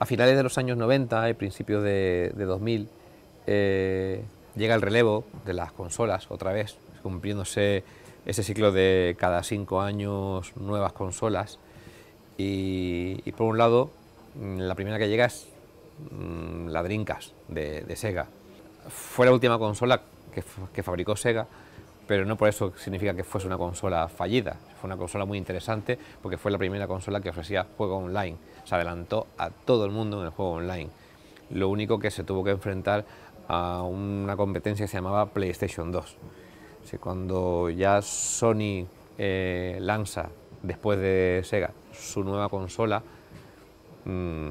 A finales de los años 90 y principios de, 2000 eh, llega el relevo de las consolas otra vez, cumpliéndose ese ciclo de cada cinco años nuevas consolas. Y, por un lado, mm, la primera que llega es mm, la Dreamcast de, Sega. Fue la última consola que fabricó Sega pero no por eso significa que fuese una consola fallida. Fue una consola muy interesante porque fue la primera consola que ofrecía juego online. Se adelantó a todo el mundo en el juego online. Lo único que se tuvo que enfrentar a una competencia que se llamaba PlayStation 2. cuando ya Sony eh, lanza, después de Sega, su nueva consola, mm,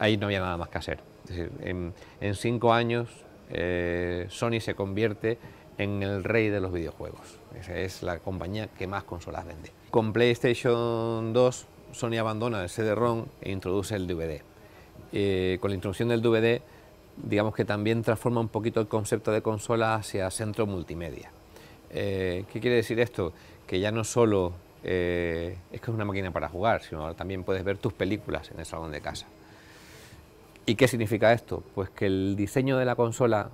ahí no había nada más que hacer. Es en, cinco años eh, Sony se convierte en el rey de los videojuegos. Esa es la compañía que más consolas vende. Con PlayStation 2, Sony abandona el CD-ROM e introduce el DVD. Eh, con la introducción del DVD, digamos que también transforma un poquito el concepto de consola hacia centro multimedia. Eh, ¿Qué quiere decir esto? Que ya no solo eh, es que es una máquina para jugar, sino también puedes ver tus películas en el salón de casa. ¿Y qué significa esto? Pues que el diseño de la consola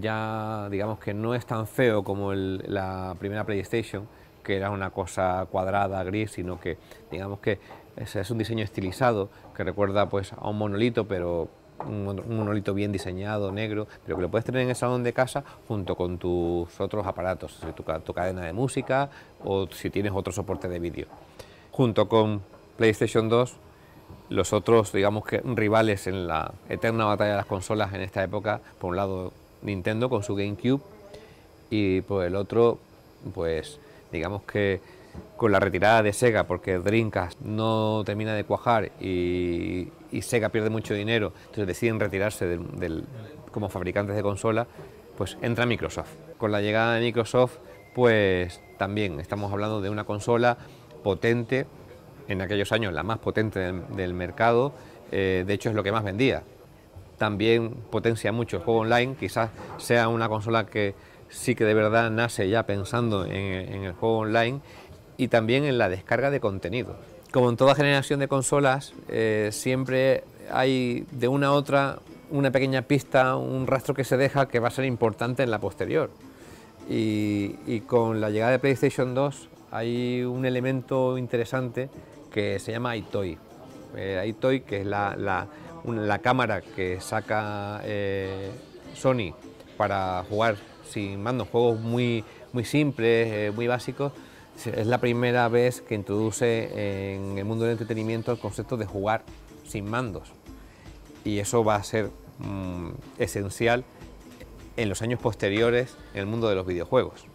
ya digamos que no es tan feo como la primera PlayStation, que era una cosa cuadrada, gris, sino que digamos que es, es un diseño estilizado que recuerda pues a un monolito, pero un, monolito bien diseñado, negro, pero que lo puedes tener en el salón de casa junto con tus otros aparatos, tu, tu cadena de música o si tienes otro soporte de vídeo. Junto con PlayStation 2, los otros, digamos que rivales en la eterna batalla de las consolas en esta época, por un lado Nintendo con su GameCube y por pues, el otro, pues digamos que con la retirada de Sega, porque Dreamcast no termina de cuajar y, Sega pierde mucho dinero, entonces deciden retirarse del, como fabricantes de consola, pues entra Microsoft. Con la llegada de Microsoft, pues también estamos hablando de una consola potente, en aquellos años la más potente del, mercado, eh, de hecho es lo que más vendía, también potencia mucho el juego online, quizás sea una consola que sí que de verdad nace ya pensando en, el juego online y también en la descarga de contenido. Como en toda generación de consolas, eh, siempre hay de una a otra una pequeña pista, un rastro que se deja que va a ser importante en la posterior. Y, con la llegada de PlayStation 2 hay un elemento interesante que se llama iToy. Eh, iToy, que es la la cámara que saca eh, Sony para jugar sin mandos, juegos muy, muy simples, eh, muy básicos, es la primera vez que introduce en el mundo del entretenimiento el concepto de jugar sin mandos. Y eso va a ser mm, esencial en los años posteriores en el mundo de los videojuegos.